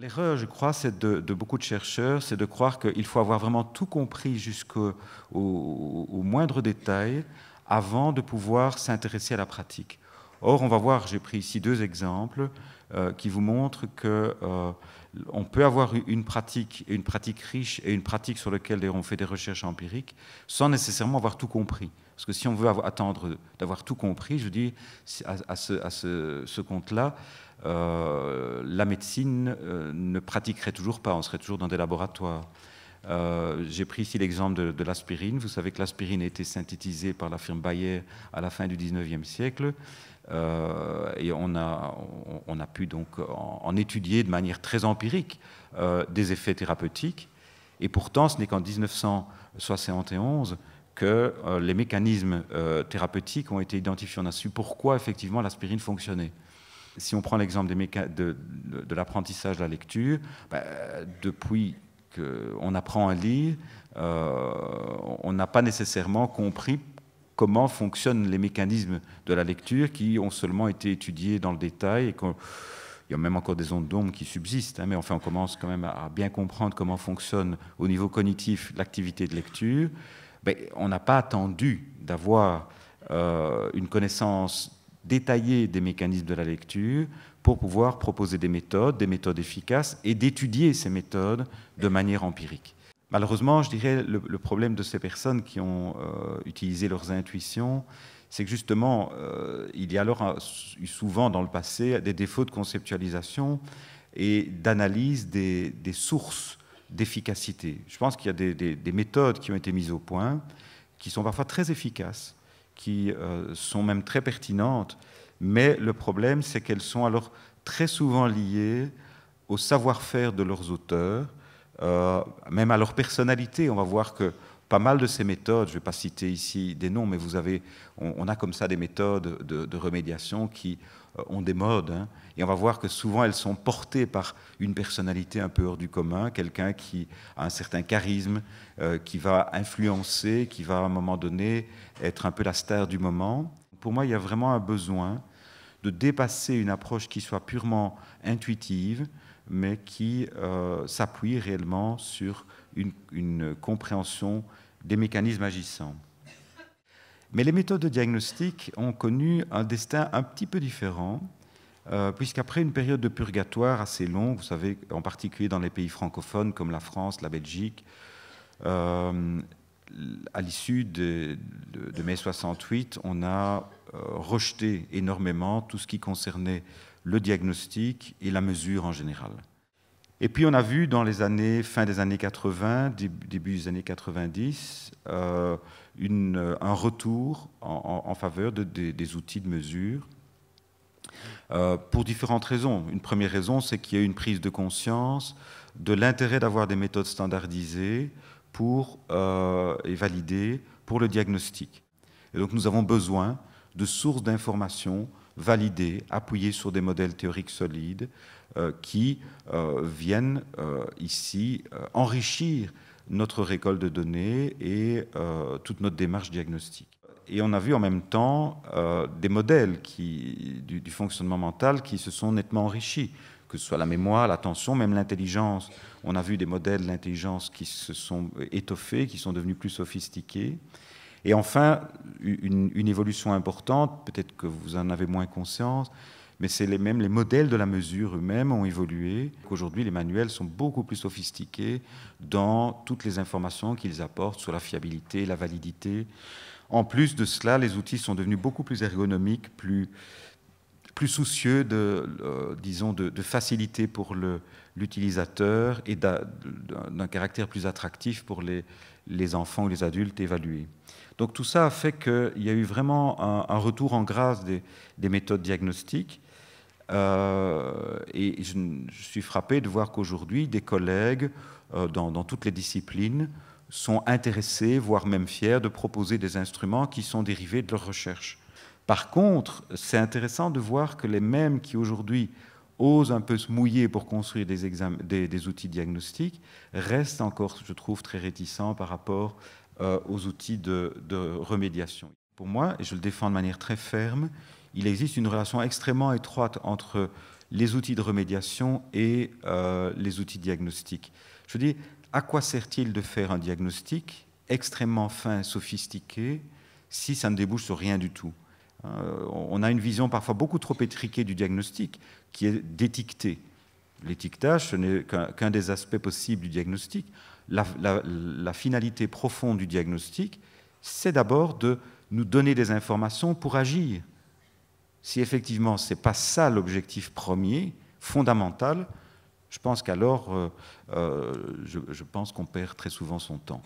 L'erreur, je crois, c'est de, beaucoup de chercheurs, c'est de croire qu'il faut avoir vraiment tout compris jusqu'au moindre détail avant de pouvoir s'intéresser à la pratique. Or, on va voir, j'ai pris ici deux exemples euh, qui vous montrent que euh, on peut avoir une pratique, une pratique riche et une pratique sur laquelle on fait des recherches empiriques sans nécessairement avoir tout compris. Parce que si on veut attendre d'avoir tout compris, je dis à, à ce, compte-là, euh, la médecine ne pratiquerait toujours pas, on serait toujours dans des laboratoires. Euh, j'ai pris ici l'exemple de, l'aspirine. Vous savez que l'aspirine a été synthétisée par la firme Bayer à la fin du 19e siècle. Euh, et on a, on, a, pu donc en, étudier de manière très empirique euh, des effets thérapeutiques. Et pourtant, ce n'est qu'en 1971 que les mécanismes thérapeutiques ont été identifiés. On a su pourquoi effectivement l'aspirine fonctionnait si on prend l'exemple de, de l'apprentissage de la lecture, ben, depuis on apprend à lire, euh, on n'a pas nécessairement compris comment fonctionnent les mécanismes de la lecture qui ont seulement été étudiés dans le détail et il y a même encore des ondes d'ombre qui subsistent, hein, mais enfin on commence quand même à bien comprendre comment fonctionne au niveau cognitif l'activité de lecture, mais ben, on n'a pas attendu d'avoir euh, une connaissance détailler des mécanismes de la lecture pour pouvoir proposer des méthodes, des méthodes efficaces et d'étudier ces méthodes de manière empirique. Malheureusement, je dirais, le, problème de ces personnes qui ont euh, utilisé leurs intuitions, c'est que justement, euh, il y a alors souvent dans le passé des défauts de conceptualisation et d'analyse des, sources d'efficacité. Je pense qu'il y a des méthodes qui ont été mises au point, qui sont parfois très efficaces, qui euh, sont même très pertinentes, mais le problème, c'est qu'elles sont alors très souvent liées au savoir-faire de leurs auteurs, euh, même à leur personnalité. On va voir que pas mal de ces méthodes, je ne vais pas citer ici des noms, mais vous avez, on, a comme ça des méthodes de, remédiation qui euh, ont des modes, hein. et on va voir que souvent elles sont portées par une personnalité un peu hors du commun, quelqu'un qui a un certain charisme, euh, qui va influencer, qui va à un moment donné être un peu la star du moment. Pour moi, il y a vraiment un besoin de dépasser une approche qui soit purement intuitive, mais qui euh, s'appuie réellement sur une, compréhension des mécanismes agissants. Mais les méthodes de diagnostic ont connu un destin un petit peu différent, euh, puisqu'après une période de purgatoire assez longue, vous savez, en particulier dans les pays francophones comme la France, la Belgique, euh, à l'issue de, mai 68, on a rejeté énormément tout ce qui concernait le diagnostic et la mesure en général. Et puis on a vu dans les années, fin des années 80, début des années 90, euh, euh, un retour en, faveur des outils de mesure euh, pour différentes raisons. Une première raison, c'est qu'il y a eu une prise de conscience de l'intérêt d'avoir des méthodes standardisées pour, et validées pour le diagnostic. Et donc nous avons besoin de sources d'informations valider, appuyés sur des modèles théoriques solides euh, qui euh, viennent euh, ici enrichir notre récolte de données et toute notre démarche diagnostique. Et on a vu en même temps des modèles qui, du, du fonctionnement mental qui se sont nettement enrichis que ce soit la mémoire, l'attention, même l'intelligence. On a vu des modèles d'intelligence qui se sont étoffés, qui sont devenus plus sophistiqués. Et enfin, une, évolution importante, peut-être que vous en avez moins conscience, mais c'est les mêmes, les modèles de la mesure eux-mêmes ont évolué. Aujourd'hui, les manuels sont beaucoup plus sophistiqués dans toutes les informations qu'ils apportent sur la fiabilité, la validité. En plus de cela, les outils sont devenus beaucoup plus ergonomiques, plus, plus soucieux de, euh, disons, de, facilité pour l'utilisateur et d'un caractère plus attractif pour les, les enfants ou les adultes évalués. Donc tout ça a fait qu'il y a eu vraiment un, retour en grâce des, méthodes diagnostiques. Euh, et je, suis frappé de voir qu'aujourd'hui, des collègues euh, dans, toutes les disciplines sont intéressés, voire même fiers, de proposer des instruments qui sont dérivés de leur recherche. Par contre, c'est intéressant de voir que les mêmes qui aujourd'hui osent un peu se mouiller pour construire des, des, outils diagnostiques restent encore, je trouve, très réticents par rapport euh, aux outils de, remédiation. Pour moi, et je le défends de manière très ferme, il existe une relation extrêmement étroite entre les outils de remédiation et euh, les outils diagnostiques. Je dis, à quoi sert-il de faire un diagnostic extrêmement fin, sophistiqué, si ça ne débouche sur rien du tout euh, On a une vision parfois beaucoup trop étriquée du diagnostic, qui est d'étiqueter. L'étiquetage, ce n'est qu'un des aspects possibles du diagnostic. La, finalité profonde du diagnostic, c'est d'abord de nous donner des informations pour agir. Si effectivement ce n'est pas ça l'objectif premier, fondamental, je pense qu'alors, euh, euh, je pense qu'on perd très souvent son temps.